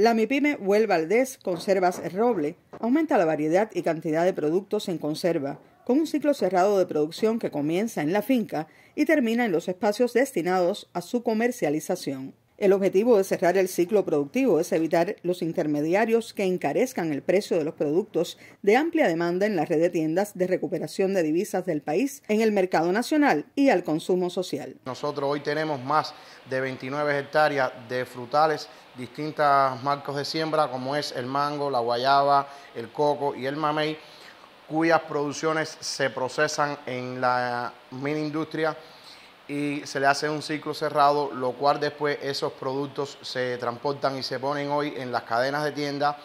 La MIPYME Huelva Valdés Conservas Roble aumenta la variedad y cantidad de productos en conserva, con un ciclo cerrado de producción que comienza en la finca y termina en los espacios destinados a su comercialización. El objetivo de cerrar el ciclo productivo es evitar los intermediarios que encarezcan el precio de los productos de amplia demanda en la red de tiendas de recuperación de divisas del país, en el mercado nacional y al consumo social. Nosotros hoy tenemos más de 29 hectáreas de frutales, distintas marcos de siembra como es el mango, la guayaba, el coco y el mamey, cuyas producciones se procesan en la mini industria y se le hace un ciclo cerrado, lo cual después esos productos se transportan y se ponen hoy en las cadenas de tienda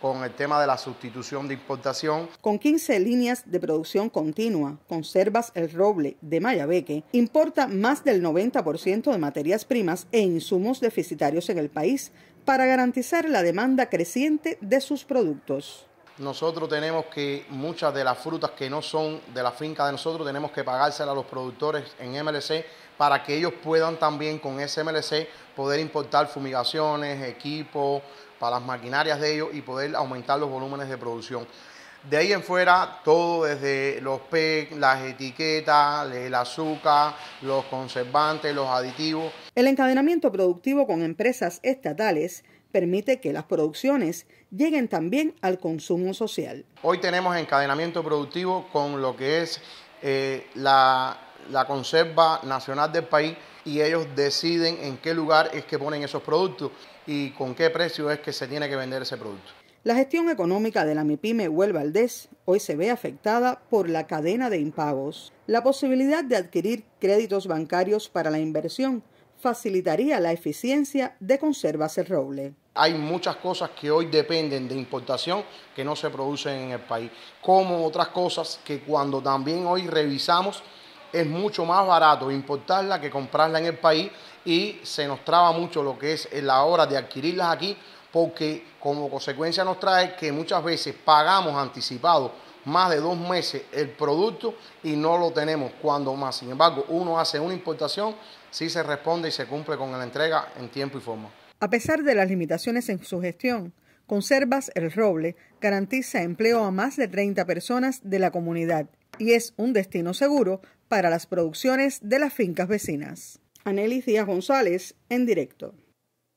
con el tema de la sustitución de importación. Con 15 líneas de producción continua, conservas el roble de Mayabeque, importa más del 90% de materias primas e insumos deficitarios en el país para garantizar la demanda creciente de sus productos nosotros tenemos que muchas de las frutas que no son de la finca de nosotros tenemos que pagárselas a los productores en MLC para que ellos puedan también con ese MLC poder importar fumigaciones, equipos para las maquinarias de ellos y poder aumentar los volúmenes de producción. De ahí en fuera, todo desde los PEC, las etiquetas, el azúcar, los conservantes, los aditivos. El encadenamiento productivo con empresas estatales permite que las producciones lleguen también al consumo social. Hoy tenemos encadenamiento productivo con lo que es eh, la, conserva nacional del país y ellos deciden en qué lugar es que ponen esos productos y con qué precio es que se tiene que vender ese producto. La gestión económica de la MIPYME Huelva Valdés hoy se ve afectada por la cadena de impagos. La posibilidad de adquirir créditos bancarios para la inversión facilitaría la eficiencia de Conservas el Roble hay muchas cosas que hoy dependen de importación que no se producen en el país, como otras cosas que cuando también hoy revisamos es mucho más barato importarla que comprarla en el país y se nos traba mucho lo que es la hora de adquirirlas aquí porque como consecuencia nos trae que muchas veces pagamos anticipado más de dos meses el producto y no lo tenemos cuando más. Sin embargo, uno hace una importación, si se responde y se cumple con la entrega en tiempo y forma. A pesar de las limitaciones en su gestión, Conservas el Roble garantiza empleo a más de 30 personas de la comunidad y es un destino seguro para las producciones de las fincas vecinas. Anelis Díaz González, en directo.